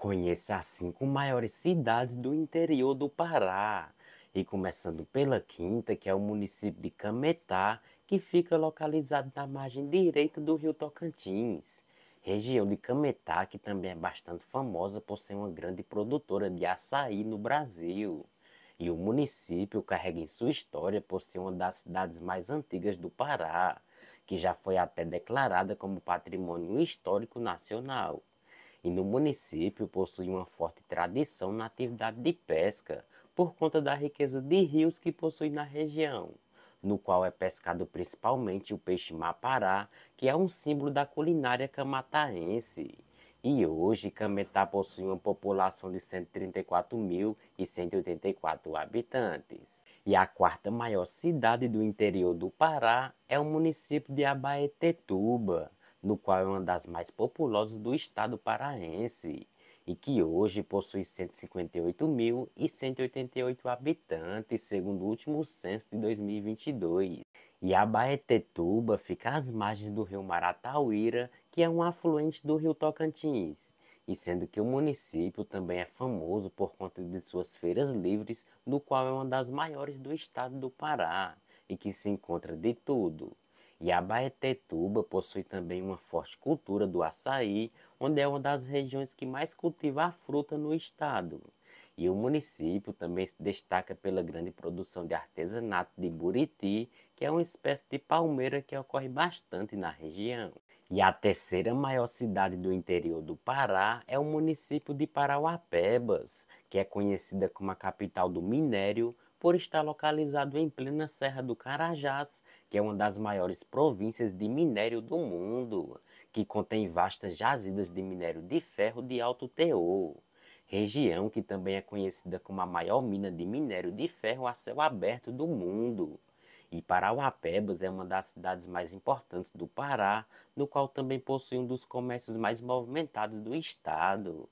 Conheça as assim, cinco maiores cidades do interior do Pará. E começando pela quinta, que é o município de Cametá, que fica localizado na margem direita do rio Tocantins. Região de Cametá, que também é bastante famosa por ser uma grande produtora de açaí no Brasil. E o município carrega em sua história por ser uma das cidades mais antigas do Pará, que já foi até declarada como Patrimônio Histórico Nacional e no município possui uma forte tradição na atividade de pesca por conta da riqueza de rios que possui na região, no qual é pescado principalmente o peixe mapará, que é um símbolo da culinária camataense. E hoje, Cametá possui uma população de 134.184 habitantes. E a quarta maior cidade do interior do Pará é o município de Abaetetuba, do qual é uma das mais populosas do estado paraense e que hoje possui 158.188 habitantes, segundo o último censo de 2022. E a Baetetuba fica às margens do rio Maratauíra, que é um afluente do rio Tocantins, e sendo que o município também é famoso por conta de suas feiras livres, no qual é uma das maiores do estado do Pará, e que se encontra de tudo, e a Baetetuba possui também uma forte cultura do açaí, onde é uma das regiões que mais cultiva a fruta no estado. E o município também se destaca pela grande produção de artesanato de buriti, que é uma espécie de palmeira que ocorre bastante na região. E a terceira maior cidade do interior do Pará é o município de Parauapebas, que é conhecida como a capital do minério, por estar localizado em plena Serra do Carajás, que é uma das maiores províncias de minério do mundo, que contém vastas jazidas de minério de ferro de alto teor. Região que também é conhecida como a maior mina de minério de ferro a céu aberto do mundo. E Parauapebas é uma das cidades mais importantes do Pará, no qual também possui um dos comércios mais movimentados do estado.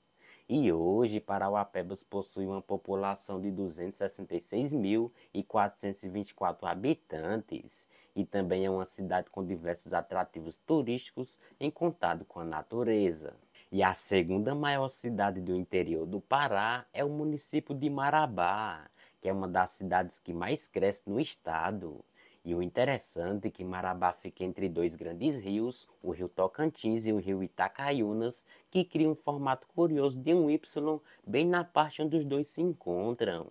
E hoje, Parauapebas possui uma população de 266.424 habitantes e também é uma cidade com diversos atrativos turísticos em contato com a natureza. E a segunda maior cidade do interior do Pará é o município de Marabá, que é uma das cidades que mais cresce no estado. E o interessante é que Marabá fica entre dois grandes rios, o rio Tocantins e o rio Itacaiunas, que cria um formato curioso de um Y bem na parte onde os dois se encontram.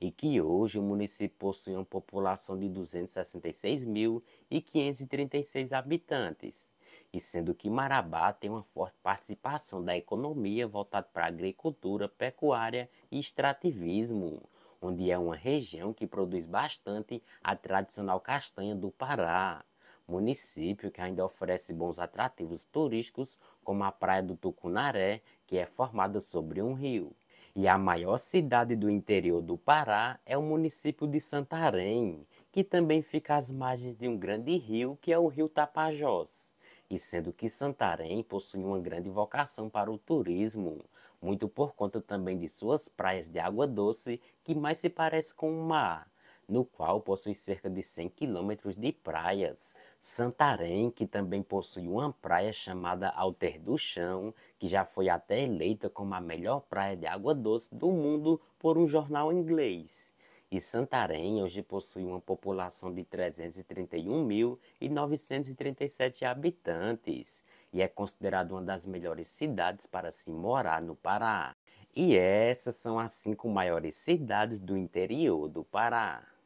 E que hoje o município possui uma população de 266.536 habitantes e sendo que Marabá tem uma forte participação da economia voltada para agricultura, pecuária e extrativismo onde é uma região que produz bastante a tradicional castanha do Pará. Município que ainda oferece bons atrativos turísticos, como a Praia do Tucunaré, que é formada sobre um rio. E a maior cidade do interior do Pará é o município de Santarém, que também fica às margens de um grande rio que é o Rio Tapajós e sendo que Santarém possui uma grande vocação para o turismo, muito por conta também de suas praias de água doce, que mais se parece com o mar, no qual possui cerca de 100 quilômetros de praias. Santarém, que também possui uma praia chamada Alter do Chão, que já foi até eleita como a melhor praia de água doce do mundo por um jornal inglês e Santarém hoje possui uma população de 331.937 habitantes e é considerado uma das melhores cidades para se morar no Pará. E essas são as cinco maiores cidades do interior do Pará.